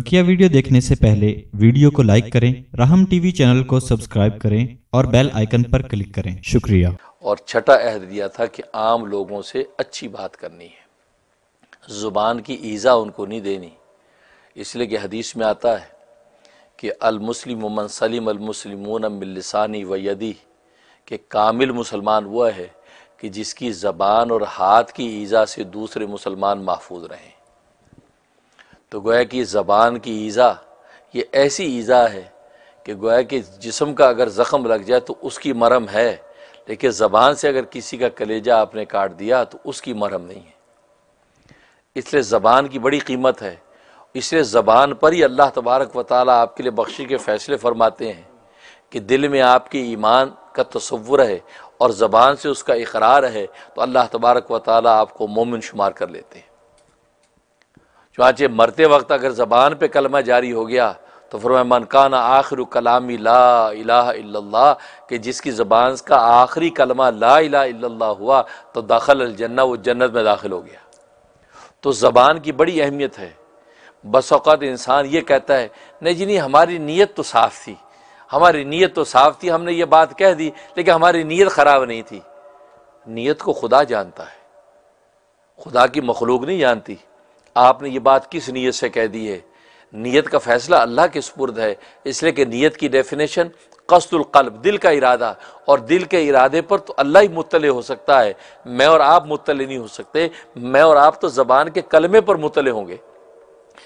बकिया वीडियो देखने से पहले वीडियो को लाइक करें राहम टीवी चैनल को सब्सक्राइब करें और बेल आइकन पर क्लिक करें शुक्रिया और छठा अहद दिया था कि आम लोगों से अच्छी बात करनी है ज़ुबान की ईज़ा उनको नहीं देनी इसलिए कि हदीस में आता है कि अलमुस्लिम मन सलीम अलमुसलिमून मिलसानी व के कामिल मुसलमान वह है कि जिसकी ज़बान और हाथ की ईज़ा से दूसरे मुसलमान महफूज रहें तो गोया की ज़बान की ईज़ा ये ऐसी ईज़ा है कि गोया के जिसम का अगर ज़ख़म लग जाए तो उसकी मरम है लेकिन ज़बान से अगर किसी का कलेजा आपने काट दिया तो उसकी मरम नहीं है इसलिए ज़बान की बड़ी कीमत है इसलिए ज़बान पर ही अल्लाह तबारक व ताली आपके लिए बख्शी के फ़ैसले फरमाते हैं कि दिल में आपके ईमान का तस्वुर है और ज़बान से उसका इकरार है तो अल्लाह तबारक व ताली आपको मोमिन शुमार कर लेते हैं चुनाचे मरते वक्त अगर ज़बान पर कलमा जारी हो गया तो फिर फरमा मनकाना आखिर कलामी ला अला कि जिसकी ज़बान का आखिरी कलमा ला इला हुआ तो दाखिल जन्ना वो जन्नत में दाखिल हो गया तो ज़बान की बड़ी अहमियत है बस बसौकत इंसान ये कहता है नहीं जी नहीं हमारी नीयत तो साफ़ थी हमारी नीयत तो साफ़ थी हमने ये बात कह दी लेकिन हमारी नीयत ख़राब नहीं थी नीयत को खुदा जानता है खुदा की मखलूक नहीं जानती आपने ये बात किस नीयत से कह दी है नीयत का फैसला अल्लाह के सुपुर्द है इसलिए कि नीयत की डेफिनेशन कसदुल्कल्ब दिल का इरादा और दिल के इरादे पर तो अल्लाह ही मुतले हो सकता है मैं और आप मुतल नहीं हो सकते मैं और आप तो ज़बान के कलमे पर मुतले होंगे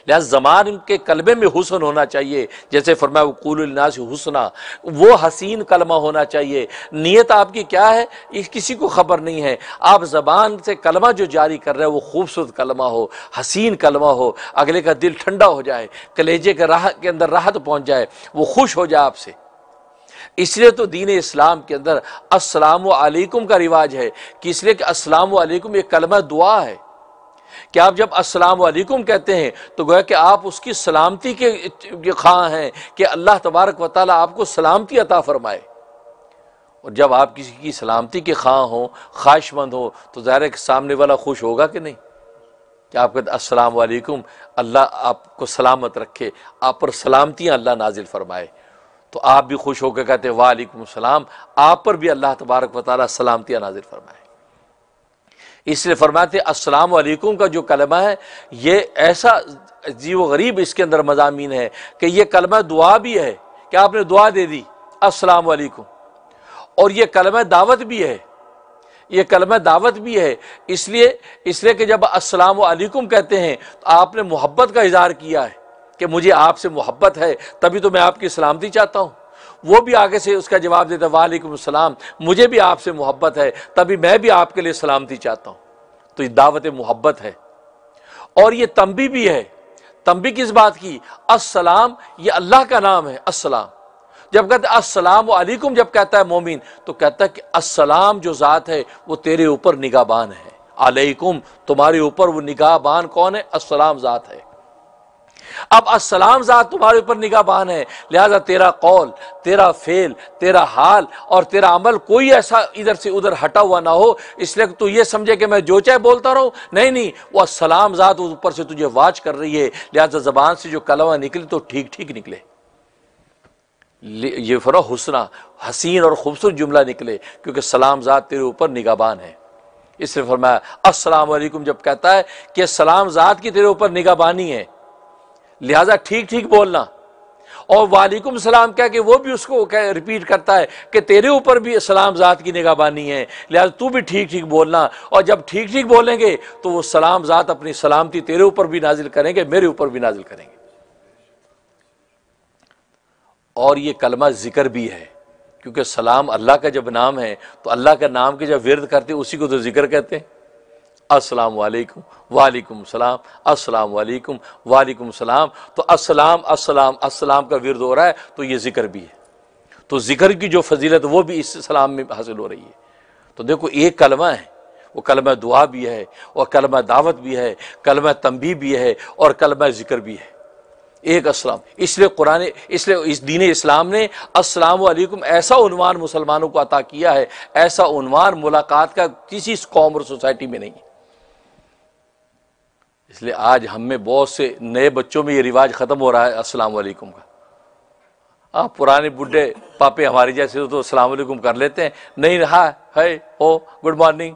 लिहाजा जमान के कलबे में हुसन होना चाहिए जैसे फरमाया वकूलनास हुसना वो हसीन कलमा होना चाहिए नीयत आपकी क्या है इस किसी को ख़बर नहीं है आप ज़बान से कलमा जो जारी कर रहे हैं वो खूबसूरत कलमा हो हसीन कलमा हो अगले का दिल ठंडा हो जाए कलेजे के राह के अंदर राहत पहुँच जाए वो खुश हो जाए आपसे इसलिए तो दीन इस्लाम के अंदर अस्सलाम वालेकुम का रिवाज है कि इसलिए कि अस्सलाम वालेकुम ये कलमा दुआ है कि आप जब अस्सलाम वालेकुम कहते हैं तो गोया कि आप उसकी सलामती के खां हैं कि अल्लाह तबारक व आपको सलामती अता फरमाए और जब आप किसी की सलामती के खां हों ख्वाहिशमंद हो तो ज़ाहिर के सामने वाला खुश होगा कि नहीं कि आप कहते अस्सलाम वालेकुम अल्लाह आपको सलामत रखे आप पर सलामतियाँ अल्लाह नाजिल फरमाए तो आप भी खुश होकर कहते वालेकुम सलाम आप पर भी अल्लाह तबारक व ताली सलामतियाँ नाजिल फरमाए इसलिए फरमाते अस्सलाम वालेकुम का जो कलमा है ये ऐसा जीव गरीब इसके अंदर मजामी है कि ये कलमा दुआ भी है कि आपने दुआ दे दी अस्सलाम वालेकुम और ये कलमा दावत भी है ये कलमा दावत भी है इसलिए इसलिए कि जब अस्सलाम वालेकुम कहते हैं तो आपने मोहब्बत का इजहार किया है कि मुझे आपसे मोहब्बत है तभी तो मैं आपकी सलामती चाहता हूँ वो भी आगे से उसका जवाब देता वालेकुम सलाम मुझे भी आपसे मोहब्बत है तभी मैं भी आपके लिए सलामती चाहता हूँ तो ये दावत मोहब्बत है और ये तंबी भी है तंबी किस बात की असलाम ये अल्लाह का नाम है असलाम जब कहते असलाम वालेकुम जब कहता है मोमिन तो कहता है कि असलाम जो ज़ात है वो तेरे ऊपर निगाहबान है अलैकुम तुम्हारे ऊपर वो निगाहबान कौन है असलाम ज़ात है अब असलाम ज़ात तुम्हारे ऊपर निगाहबान है लिहाजा तेरा कौल तेरा फेल तेरा हाल और तेरा अमल कोई ऐसा इधर से उधर हटा हुआ ना हो इसलिए तू ये समझे कि मैं जो चाहे बोलता रहूँ नहीं नहीं वो असलाम ज़ात ऊपर से तुझे वाच कर रही है लिहाजा ज़बान से जो कलमा निकली तो ठीक ठीक निकले ये फरो हुसना हसीन और खूबसूरत जुमला निकले क्योंकि सलाम ज़ात तेरे ऊपर निगाहबान है इसलिए फरमाया अस्सलाम वालेकुम जब कहता है कि सलाम ज़ात की तेरे ऊपर निगाहबानी है लिहाजा ठीक ठीक बोलना और वालेकुम सलाम क्या कि वो भी उसको कह रिपीट करता है कि तेरे ऊपर भी सलाम ज़ात की निगाहबानी है लिहाजा तू भी ठीक ठीक बोलना और जब ठीक ठीक बोलेंगे तो वो सलाम ज़ात अपनी सलामती तेरे ऊपर भी नाजिल करेंगे मेरे ऊपर भी नाजिल करेंगे और ये कलमा ज़िक्र भी है क्योंकि सलाम अल्लाह का जब नाम है तो अल्लाह का नाम के जब विरद करते उसी को तो ज़िक्र कहते हैं अस्सलाम वालेकुम वालेकुम सलाम अस्सलाम वालेकुम वालेकुम सलाम तो अस्सलाम अस्सलाम अस्सलाम का विरद हो रहा है तो ये ज़िक्र भी है तो ज़िक्र की जो फजीलत वो भी इस सलाम में हासिल हो रही है तो देखो एक कलमा है वो कलमा दुआ भी है और कलमा दावत भी है कलमा तंबी भी है और कलमा ज़िक्र भी है एक असलम इसलिए कुरान इसलिए इस दीन इस्लाम ने असलकुम ऐसा उनवान मुसलमानों को अता किया है ऐसा उनवान मुलाकात का किसी कौम और सोसाइटी में नहीं है इसलिए आज हम में बहुत से नए बच्चों में ये रिवाज ख़त्म हो रहा है अस्सलाम वालेकुम का आप पुराने बुढ़े पापे हमारे जैसे तो अस्सलाम वालेकुम कर लेते हैं नहीं रहा है ओ गुड मॉर्निंग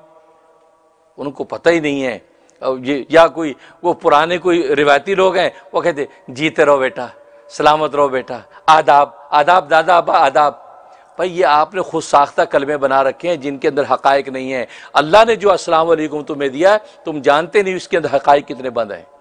उनको पता ही नहीं है ये या कोई वो पुराने कोई रिवायती लोग हैं वो कहते जीते रहो बेटा सलामत रहो बेटा आदाब आदाब दादा आदाब भाई ये आपने खुद साख्ता कलमे बना रखे हैं जिनके अंदर हकायक नहीं है अल्लाह ने जो असल तुम्हें दिया है तुम जानते नहीं उसके अंदर हकायक कितने बंद हैं